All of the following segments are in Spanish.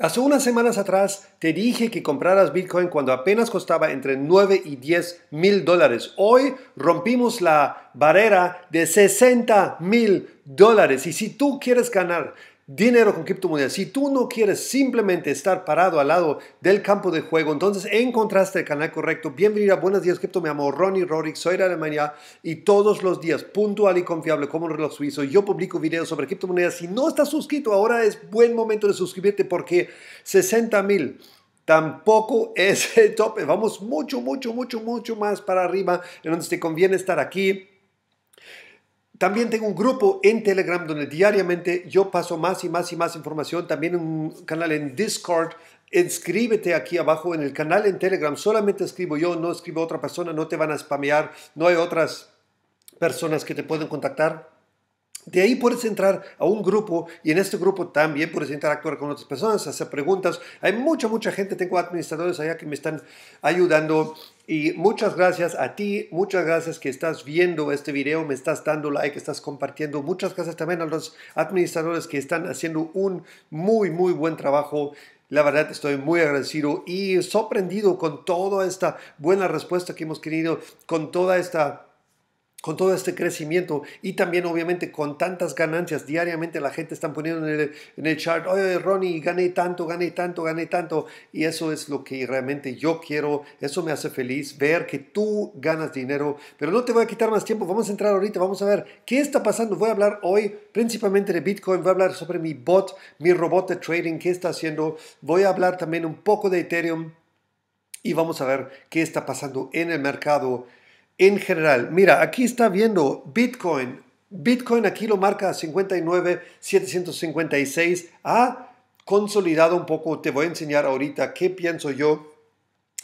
Hace unas semanas atrás te dije que compraras Bitcoin cuando apenas costaba entre 9 y 10 mil dólares. Hoy rompimos la barrera de 60 mil dólares. Y si tú quieres ganar dinero con criptomonedas, si tú no quieres simplemente estar parado al lado del campo de juego, entonces encontraste el canal correcto. Bienvenido a Buenos Días Cripto, me llamo Ronnie Rorick, soy de Alemania y todos los días, puntual y confiable como un reloj suizo, yo publico videos sobre criptomonedas. Si no estás suscrito, ahora es buen momento de suscribirte porque 60 mil tampoco es el tope. Vamos mucho, mucho, mucho, mucho más para arriba en donde te conviene estar aquí también tengo un grupo en Telegram donde diariamente yo paso más y más y más información. También un canal en Discord. Inscríbete aquí abajo en el canal en Telegram. Solamente escribo yo, no escribo otra persona. No te van a spamear. No hay otras personas que te pueden contactar. De ahí puedes entrar a un grupo y en este grupo también puedes interactuar con otras personas, hacer preguntas. Hay mucha, mucha gente, tengo administradores allá que me están ayudando y muchas gracias a ti, muchas gracias que estás viendo este video, me estás dando like, estás compartiendo. Muchas gracias también a los administradores que están haciendo un muy, muy buen trabajo. La verdad estoy muy agradecido y sorprendido con toda esta buena respuesta que hemos querido, con toda esta con todo este crecimiento y también obviamente con tantas ganancias diariamente la gente están poniendo en el, en chart, oye Ronnie, gané tanto, gané tanto, gané tanto y eso es lo que realmente yo quiero, eso me hace feliz, ver que tú ganas dinero, pero no te voy a quitar más tiempo, vamos a entrar ahorita, vamos a ver qué está pasando, voy a hablar hoy principalmente de Bitcoin, voy a hablar sobre mi bot, mi robot de trading, qué está haciendo, voy a hablar también un poco de Ethereum y vamos a ver qué está pasando en el mercado en general. Mira, aquí está viendo Bitcoin. Bitcoin aquí lo marca 59,756. Ha consolidado un poco. Te voy a enseñar ahorita qué pienso yo.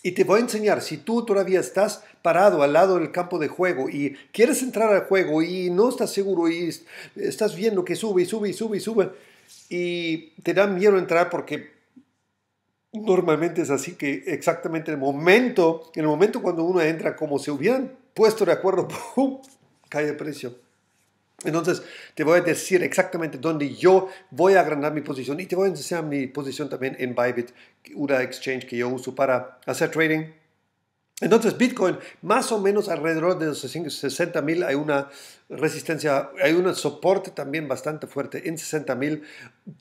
Y te voy a enseñar, si tú todavía estás parado al lado del campo de juego y quieres entrar al juego y no estás seguro y estás viendo que sube y sube y sube y sube y te da miedo entrar porque normalmente es así que exactamente el momento, en el momento cuando uno entra como se hubieran puesto de acuerdo, ¡pum! cae el precio. Entonces, te voy a decir exactamente dónde yo voy a agrandar mi posición y te voy a enseñar mi posición también en Bybit, una exchange que yo uso para hacer trading. Entonces, Bitcoin, más o menos alrededor de los 60 mil, hay una resistencia, hay un soporte también bastante fuerte en 60 mil.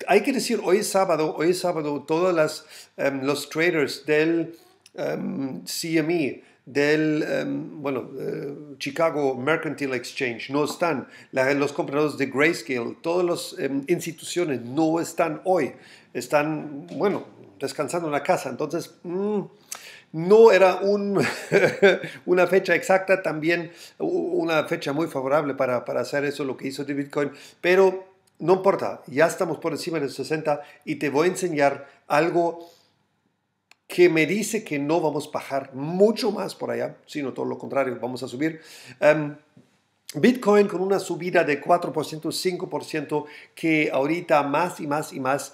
Hay que decir, hoy es sábado, hoy es sábado, todos las, em, los traders del em, CME, del em, bueno, eh, Chicago Mercantile Exchange, no están, los compradores de Grayscale, todas las em, instituciones no están hoy, están, bueno, descansando en la casa. Entonces, mm, no era un, una fecha exacta, también una fecha muy favorable para, hacer eso, lo que hizo de Bitcoin, pero no importa, ya estamos por encima de los 60 y te voy a enseñar algo que me dice que no vamos a bajar mucho más por allá, sino todo lo contrario, vamos a subir. Em, Bitcoin con una subida de 4%, 5%, que ahorita más y más y más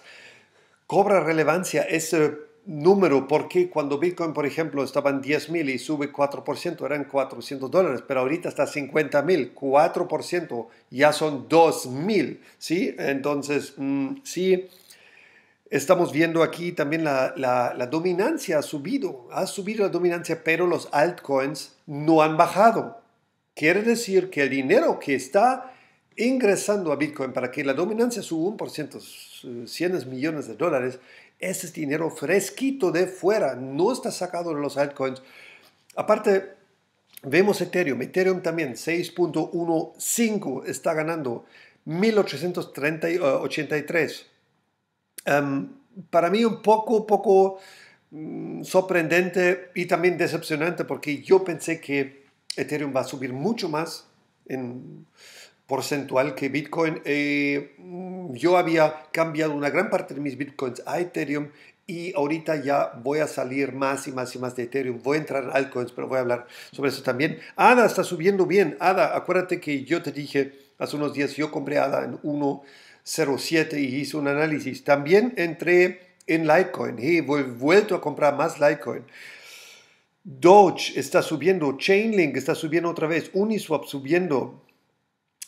cobra relevancia ese eh, número, porque cuando Bitcoin, por ejemplo, estaba en 10.000 y sube 4%, eran 400 dólares, pero ahorita está 50.000, 4%, ya son 2.000, ¿sí? Entonces, mm, sí Estamos viendo aquí también la, la, dominancia ha subido, ha subido la dominancia, pero los altcoins no han bajado. Quiere decir que el dinero que está ingresando a Bitcoin para que la dominancia suba un por ciento, cientos millones de dólares, ese es dinero fresquito de fuera, no está sacado de los altcoins. Aparte, vemos Ethereum, Ethereum también 6.15 está ganando 1883 Em, para mí un poco, poco mm, sorprendente y también decepcionante porque yo pensé que Ethereum va a subir mucho más en porcentual que Bitcoin. Eh, mm, yo había cambiado una gran parte de mis Bitcoins a Ethereum y ahorita ya voy a salir más y más y más de Ethereum. Voy a entrar en altcoins, pero voy a hablar sobre eso también. ADA está subiendo bien. ADA, acuérdate que yo te dije hace unos días, yo compré ADA en 1. 07 y hizo un análisis. También entré en Litecoin y he vuelto a comprar más Litecoin. Doge está subiendo, Chainlink está subiendo otra vez, Uniswap subiendo.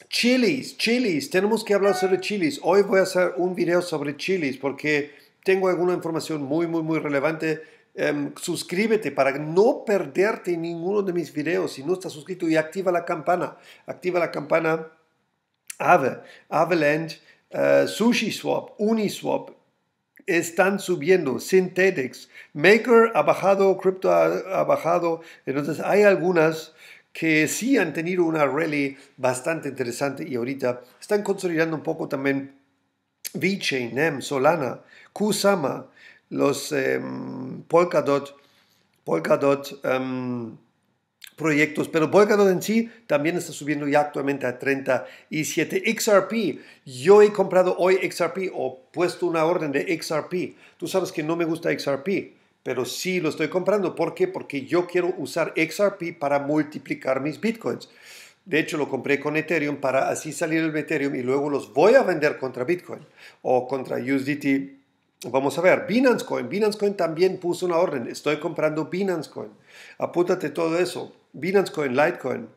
Chilis, Chilis, tenemos que hablar sobre Chilis. Hoy voy a hacer un video sobre Chilis porque tengo alguna información muy, muy, muy relevante. Em, suscríbete para no perderte ninguno de mis videos si no estás suscrito y activa la campana. Activa la campana Ave, Avalanche eh, SushiSwap, Uniswap, están subiendo, Synthetics, Maker ha bajado, Crypto ha, bajado, entonces hay algunas que sí han tenido una rally bastante interesante y ahorita están consolidando un poco también VeChain, NEM, Solana, Kusama, los em, Polkadot, Polkadot, em, proyectos, pero Polkadot en sí también está subiendo ya actualmente a 37. XRP, yo he comprado hoy XRP o puesto una orden de XRP. Tú sabes que no me gusta XRP, pero sí lo estoy comprando. ¿Por qué? Porque yo quiero usar XRP para multiplicar mis bitcoins. De hecho, lo compré con Ethereum para así salir el Ethereum y luego los voy a vender contra Bitcoin o contra USDT Vamos a ver, Binance Coin. Binance Coin también puso una orden. Estoy comprando Binance Coin. Apúntate todo eso. Binance Coin, Litecoin,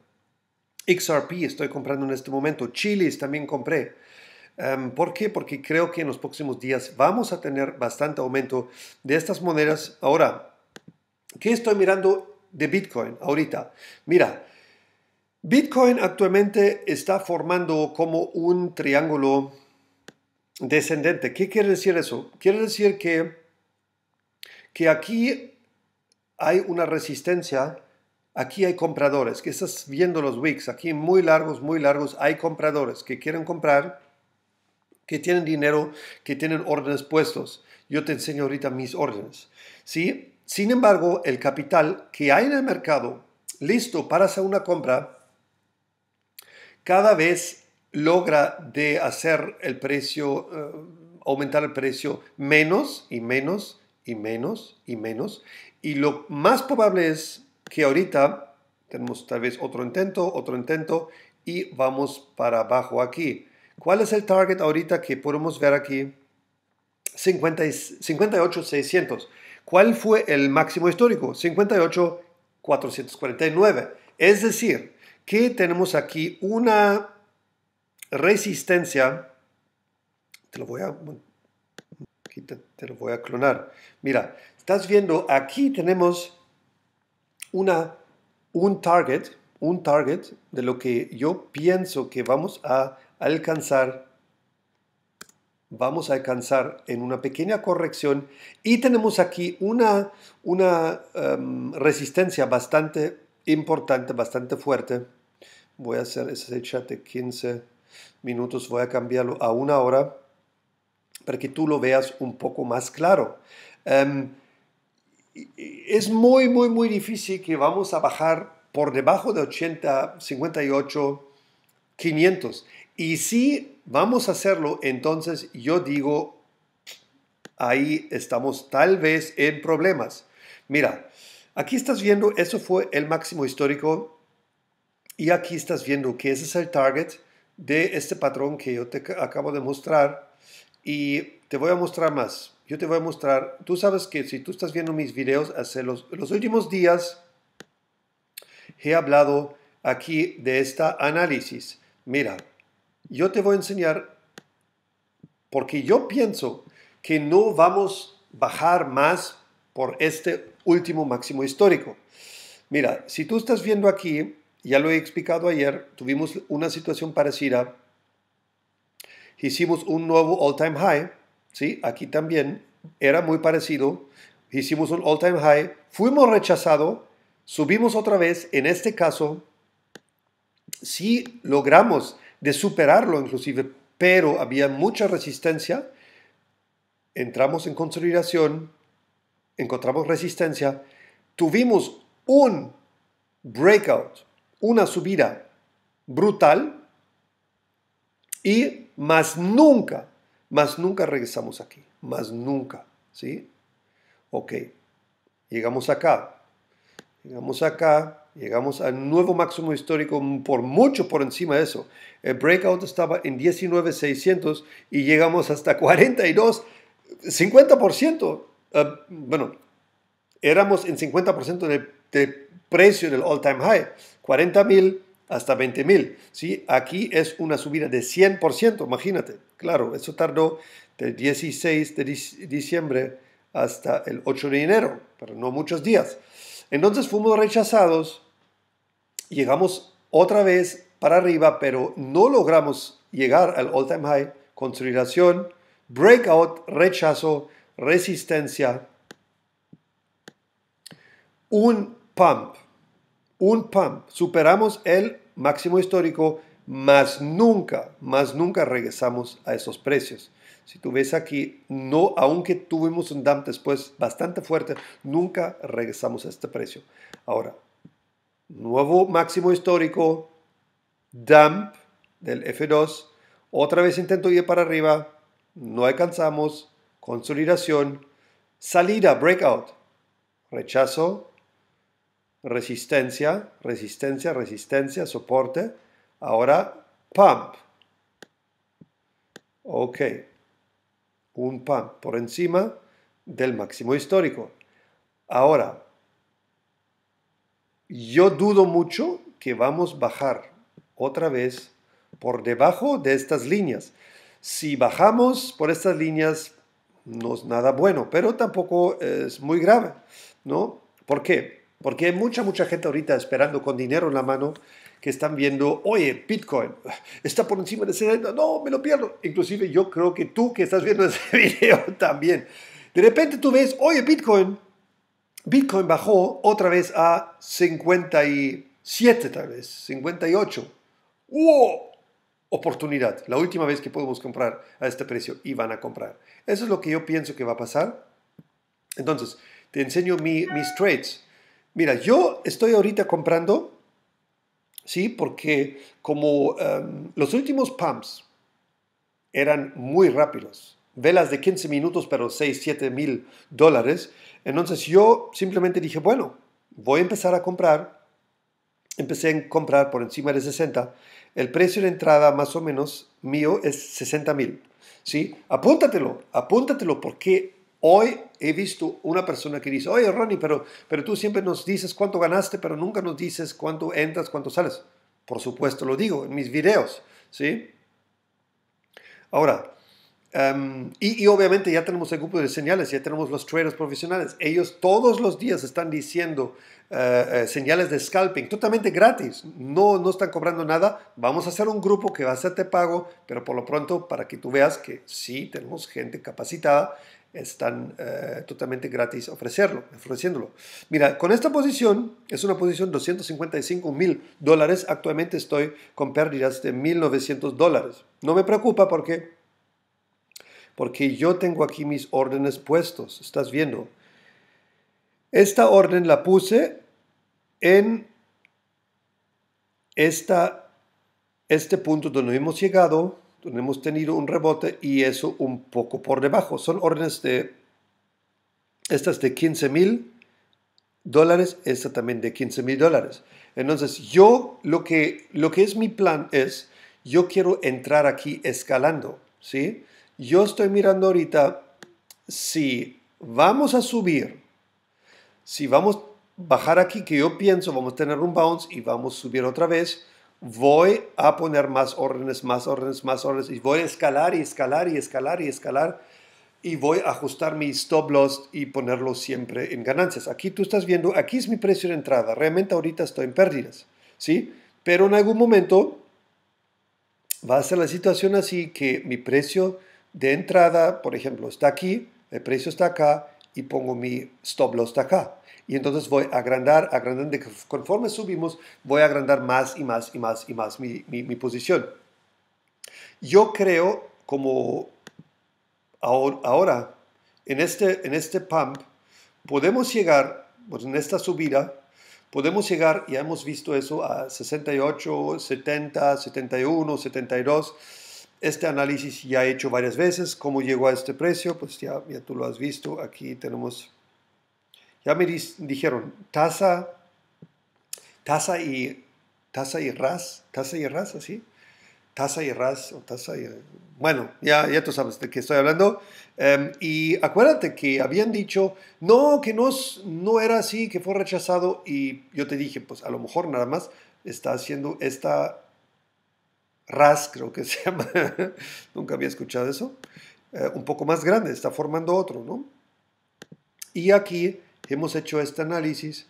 XRP estoy comprando en este momento, Chilis también compré. Em, ¿Por qué? Porque creo que en los próximos días vamos a tener bastante aumento de estas monedas. Ahora, ¿qué estoy mirando de Bitcoin ahorita? Mira, Bitcoin actualmente está formando como un triángulo descendente. ¿Qué quiere decir eso? Quiere decir que, que aquí hay una resistencia Aquí hay compradores, que estás viendo los weeks aquí muy largos, muy largos, hay compradores que quieren comprar, que tienen dinero, que tienen órdenes puestos. Yo te enseño ahorita mis órdenes. ¿sí? Sin embargo, el capital que hay en el mercado listo para hacer una compra, cada vez logra de hacer el precio, eh, aumentar el precio menos y menos y menos y menos. Y lo más probable es que ahorita tenemos tal vez otro intento, otro intento y vamos para abajo aquí. ¿Cuál es el target ahorita que podemos ver aquí? 58,600. ¿Cuál fue el máximo histórico? 58,449. Es decir, que tenemos aquí una resistencia. Te lo voy a, te lo voy a clonar. Mira, estás viendo, aquí tenemos una, un target, un target de lo que yo pienso que vamos a alcanzar vamos a alcanzar en una pequeña corrección y tenemos aquí una, una em, resistencia bastante importante, bastante fuerte. Voy a hacer ese chat de 15 minutos, voy a cambiarlo a una hora para que tú lo veas un poco más claro. Em, es muy, muy, muy difícil que vamos a bajar por debajo de 80, 58, 500. Y si vamos a hacerlo, entonces yo digo, ahí estamos tal vez en problemas. Mira, aquí estás viendo, eso fue el máximo histórico. Y aquí estás viendo que ese es el target de este patrón que yo te acabo de mostrar. Y te voy a mostrar más. Yo te voy a mostrar, tú sabes que si tú estás viendo mis videos, hace los, últimos días he hablado aquí de este análisis. Mira, yo te voy a enseñar porque yo pienso que no vamos a bajar más por este último máximo histórico. Mira, si tú estás viendo aquí, ya lo he explicado ayer, tuvimos una situación parecida hicimos un nuevo all-time high, ¿sí? Aquí también era muy parecido, hicimos un all-time high, fuimos rechazados, subimos otra vez, en este caso, sí logramos de superarlo inclusive, pero había mucha resistencia, entramos en consolidación, encontramos resistencia, tuvimos un breakout, una subida brutal, y más nunca, más nunca regresamos aquí, más nunca, ¿sí? Ok, llegamos acá, llegamos acá, llegamos al nuevo máximo histórico por mucho por encima de eso. El breakout estaba en 19,600 y llegamos hasta 42, 50%. Eh, bueno, éramos en 50% del, precio del all-time high, 40,000. mil hasta 20.000. ¿sí? Aquí es una subida de 100%, imagínate. Claro, eso tardó del 16 de diciembre hasta el 8 de enero, pero no muchos días. Entonces fuimos rechazados, llegamos otra vez para arriba, pero no logramos llegar al all-time high, consolidación, breakout, rechazo, resistencia, un pump un pump, superamos el máximo histórico, más nunca, más nunca regresamos a esos precios. Si tú ves aquí, no, aunque tuvimos un dump después bastante fuerte, nunca regresamos a este precio. Ahora, nuevo máximo histórico, dump del F2, otra vez intento ir para arriba, no alcanzamos, consolidación, salida, breakout, rechazo, resistencia, resistencia, resistencia, soporte. Ahora, pump. Ok. Un pump por encima del máximo histórico. Ahora, yo dudo mucho que vamos a bajar otra vez por debajo de estas líneas. Si bajamos por estas líneas, no es nada bueno, pero tampoco es muy grave, ¿no? ¿Por qué? Porque hay mucha, mucha gente ahorita esperando con dinero en la mano que están viendo, oye, Bitcoin está por encima de ese, no, me lo pierdo. Inclusive yo creo que tú que estás viendo este video también. De repente tú ves, oye, Bitcoin, Bitcoin bajó otra vez a 57 tal vez, 58. ¡Wow! Oportunidad, la última vez que podemos comprar a este precio y van a comprar. Eso es lo que yo pienso que va a pasar. Entonces, te enseño mis trades Mira, yo estoy ahorita comprando, ¿sí? Porque como em, los últimos pumps eran muy rápidos, velas de 15 minutos pero 6, 7 mil dólares, entonces yo simplemente dije, bueno, voy a empezar a comprar. Empecé a comprar por encima de 60. El precio de entrada más o menos mío es 60 mil. ¿sí? Apúntatelo, apúntatelo porque Hoy he visto una persona que dice, oye Ronnie, pero, pero tú siempre nos dices cuánto ganaste, pero nunca nos dices cuánto entras, cuánto sales. Por supuesto lo digo en mis videos, ¿sí? Ahora, em, y, obviamente ya tenemos el grupo de señales, ya tenemos los traders profesionales. Ellos todos los días están diciendo eh, eh, señales de scalping totalmente gratis. No, no están cobrando nada. Vamos a hacer un grupo que va a hacerte pago, pero por lo pronto para que tú veas que sí tenemos gente capacitada están eh, totalmente gratis ofrecerlo, ofreciéndolo. Mira, con esta posición, es una posición 255 mil dólares, actualmente estoy con pérdidas de 1.900 dólares. No me preocupa porque, porque yo tengo aquí mis órdenes puestos, estás viendo. Esta orden la puse en este punto donde hemos llegado, hemos tenido un rebote y eso un poco por debajo. Son órdenes de, estas de 15 mil dólares, esta también de 15 mil dólares. Entonces, yo lo que, lo que es mi plan es, yo quiero entrar aquí escalando, ¿sí? Yo estoy mirando ahorita si vamos a subir, si vamos a bajar aquí, que yo pienso, vamos a tener un bounce y vamos a subir otra vez, voy a poner más órdenes, más órdenes, más órdenes, y voy a escalar y escalar y escalar y escalar, y voy a ajustar mi stop loss y ponerlo siempre en ganancias. Aquí tú estás viendo, aquí es mi precio de entrada, realmente ahorita estoy en pérdidas, ¿sí? Pero en algún momento va a ser la situación así que mi precio de entrada, por ejemplo, está aquí, el precio está acá, y pongo mi stop loss de acá. Y entonces voy a agrandar, agrandando, conforme subimos, voy a agrandar más y más y más y más mi, mi, posición. Yo creo, como ahora, en este, en este pump, podemos llegar, pues en esta subida, podemos llegar, ya hemos visto eso, a 68, 70, 71, 72 este análisis ya he hecho varias veces, cómo llegó a este precio, pues ya, tú lo has visto, aquí tenemos, ya me dijeron, tasa, tasa y, tasa y ras, tasa y ras, así, tasa y ras, bueno, ya, ya tú sabes de qué estoy hablando, em, y acuérdate que habían dicho, no, que no, no era así, que fue rechazado, y yo te dije, pues a lo mejor nada más está haciendo esta RAS creo que se llama, nunca había escuchado eso, eh, un poco más grande, está formando otro, ¿no? Y aquí hemos hecho este análisis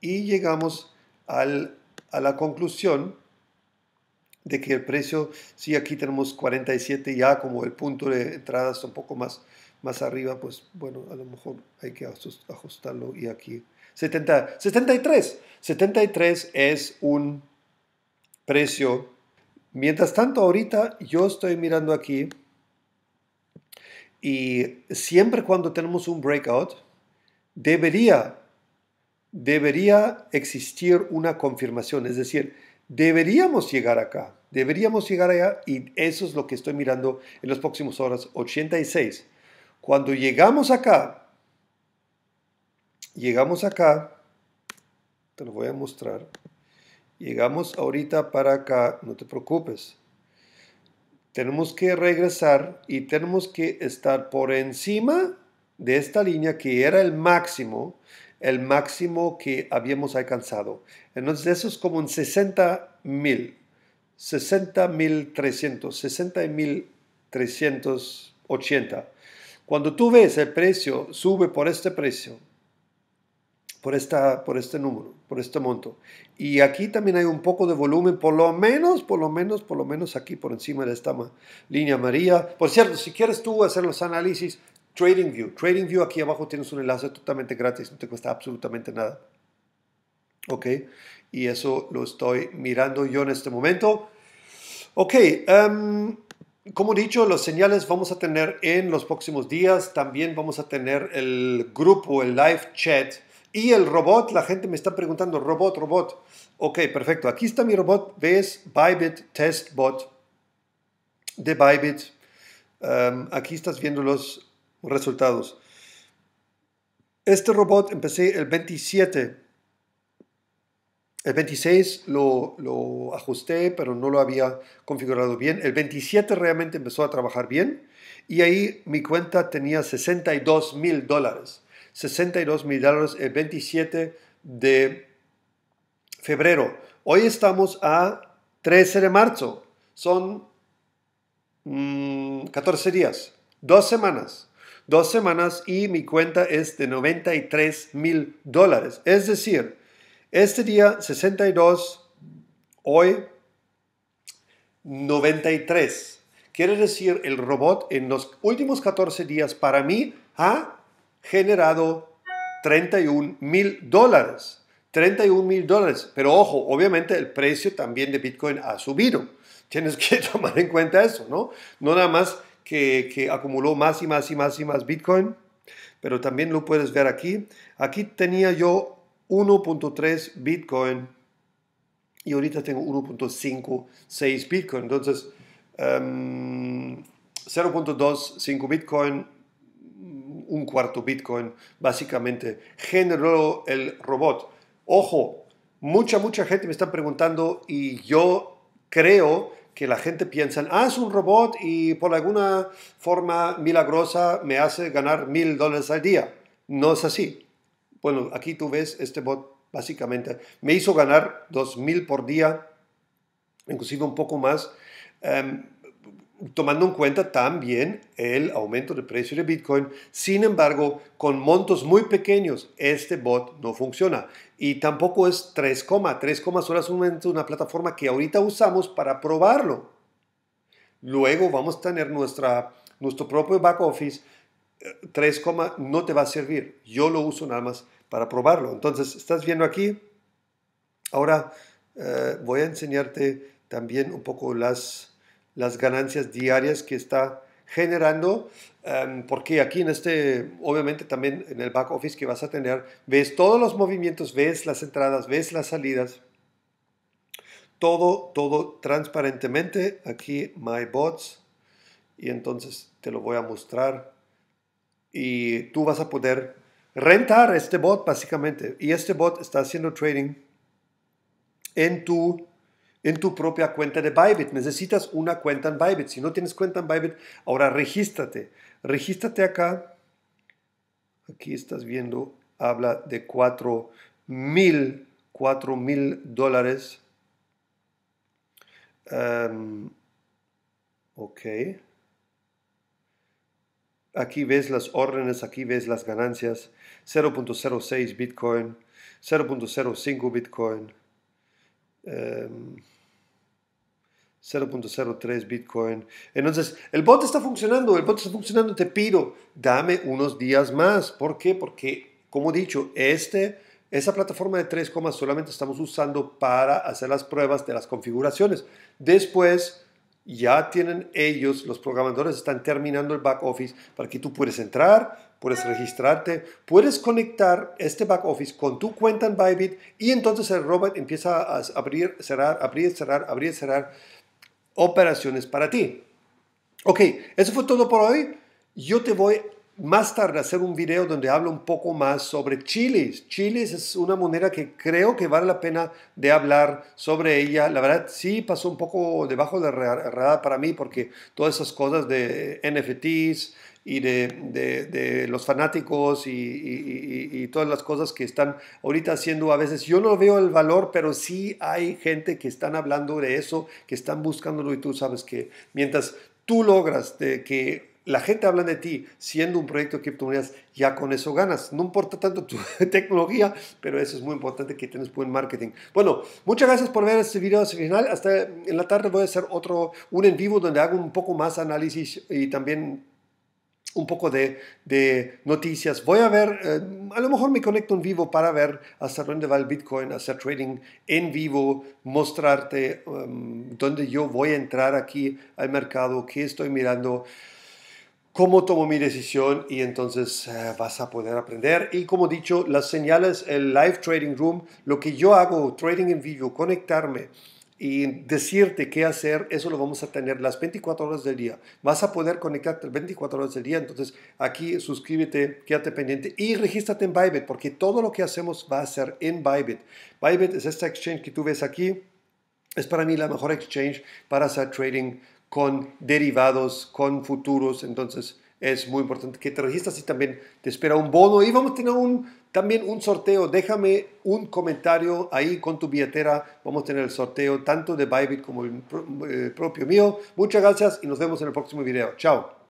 y llegamos al, a la conclusión de que el precio, si aquí tenemos 47 ya como el punto de entrada está un poco más, más arriba, pues bueno, a lo mejor hay que ajustarlo y aquí 70, 73. 73 es un precio Mientras tanto, ahorita yo estoy mirando aquí y siempre cuando tenemos un breakout, debería, debería existir una confirmación. Es decir, deberíamos llegar acá, deberíamos llegar allá y eso es lo que estoy mirando en las próximas horas, 86. Cuando llegamos acá, llegamos acá, te lo voy a mostrar. Llegamos ahorita para acá, no te preocupes. Tenemos que regresar y tenemos que estar por encima de esta línea que era el máximo, el máximo que habíamos alcanzado. Entonces eso es como en 60 mil, 60 mil 300, 60 mil 380. Cuando tú ves el precio, sube por este precio, por, esta, por este número por este monto. Y aquí también hay un poco de volumen, por lo menos, por lo menos, por lo menos aquí por encima de esta línea maría Por cierto, si quieres tú hacer los análisis, TradingView. TradingView aquí abajo tienes un enlace totalmente gratis, no te cuesta absolutamente nada. ¿Ok? Y eso lo estoy mirando yo en este momento. Ok, em, Como como dicho, los señales vamos a tener en los próximos días. También vamos a tener el grupo, el live chat y el robot, la gente me está preguntando, robot, robot. Ok, perfecto. Aquí está mi robot, ves Bybit Test Bot de Bybit. Em, aquí estás viendo los resultados. Este robot empecé el 27. El 26 lo, lo ajusté, pero no lo había configurado bien. El 27 realmente empezó a trabajar bien. Y ahí mi cuenta tenía 62 mil dólares. 62 mil dólares el 27 de febrero. Hoy estamos a 13 de marzo. Son 14 mm, días, dos semanas. Dos semanas y mi cuenta es de 93 mil dólares. Es decir, este día 62, hoy 93. Quiere decir, el robot en los últimos 14 días para mí ha generado 31 mil dólares. 31 mil dólares. Pero ojo, obviamente el precio también de Bitcoin ha subido. Tienes que tomar en cuenta eso, ¿no? No nada más que, que acumuló más y más y más y más Bitcoin, pero también lo puedes ver aquí. Aquí tenía yo 1.3 Bitcoin y ahorita tengo 1.56 Bitcoin. Entonces, 0.25 em, Bitcoin un cuarto Bitcoin, básicamente. Generó el robot. Ojo, mucha, mucha gente me está preguntando y yo creo que la gente piensa, ah, es un robot y por alguna forma milagrosa me hace ganar mil dólares al día. No es así. Bueno, aquí tú ves este bot básicamente. Me hizo ganar dos mil por día, inclusive un poco más. Em, tomando en cuenta también el aumento de precio de Bitcoin. Sin embargo, con montos muy pequeños, este bot no funciona. Y tampoco es 3, 3, solamente una plataforma que ahorita usamos para probarlo. Luego vamos a tener nuestra, nuestro propio back office. 3, eh, no te va a servir. Yo lo uso nada más para probarlo. Entonces, estás viendo aquí. Ahora eh, voy a enseñarte también un poco las las ganancias diarias que está generando, em, porque aquí en este, obviamente también en el back office que vas a tener, ves todos los movimientos, ves las entradas, ves las salidas, todo, todo transparentemente. Aquí My Bots, y entonces te lo voy a mostrar. Y tú vas a poder rentar este bot básicamente. Y este bot está haciendo trading en tu en tu propia cuenta de Bybit. Necesitas una cuenta en Bybit. Si no tienes cuenta en Bybit, ahora regístrate. Regístrate acá. Aquí estás viendo, habla de 4 mil, 4 mil dólares. Em, ok. Aquí ves las órdenes, aquí ves las ganancias. 0.06 Bitcoin, 0.05 Bitcoin, 0.03 em, Bitcoin. Entonces, el bot está funcionando, el bot está funcionando, te pido, dame unos días más. ¿Por qué? Porque, como he dicho, este, esa plataforma de 3 comas solamente estamos usando para hacer las pruebas de las configuraciones. Después, ya tienen ellos, los programadores están terminando el back office para que tú puedas entrar, puedes registrarte, puedes conectar este back office con tu cuenta en Bybit y entonces el robot empieza a abrir, cerrar, abrir, cerrar, abrir, cerrar operaciones para ti. Ok, eso fue todo por hoy. Yo te voy más tarde a hacer un video donde hablo un poco más sobre chiles. Chiles es una moneda que creo que vale la pena de hablar sobre ella. La verdad sí pasó un poco debajo de la radar para mí porque todas esas cosas de NFTs, y de, de, los fanáticos y, todas las cosas que están ahorita haciendo a veces. Yo no veo el valor, pero sí hay gente que están hablando de eso, que están buscándolo y tú sabes que mientras tú logras de que la gente hable de ti siendo un proyecto de criptomonedas, ya con eso ganas. No importa tanto tu tecnología, pero eso es muy importante que tienes buen marketing. Bueno, muchas gracias por ver este video hasta el final. Hasta en la tarde voy a hacer otro, un en vivo donde hago un poco más análisis y también un poco de, noticias. Voy a ver, eh, a lo mejor me conecto en vivo para ver hasta dónde va el Bitcoin, hacer trading en vivo, mostrarte em, dónde yo voy a entrar aquí al mercado, qué estoy mirando, cómo tomo mi decisión y entonces eh, vas a poder aprender. Y como dicho, las señales, el live trading room, lo que yo hago, trading en vivo, conectarme y decirte qué hacer, eso lo vamos a tener las 24 horas del día. Vas a poder conectarte 24 horas del día, entonces aquí suscríbete, quédate pendiente y regístrate en Bybit, porque todo lo que hacemos va a ser en Bybit. Bybit es esta exchange que tú ves aquí, es para mí la mejor exchange para hacer trading con derivados, con futuros, entonces es muy importante que te registres y también te espera un bono y vamos a tener un también un sorteo, déjame un comentario ahí con tu billetera. Vamos a tener el sorteo tanto de Bybit como el eh, propio mío. Muchas gracias y nos vemos en el próximo video. Chao.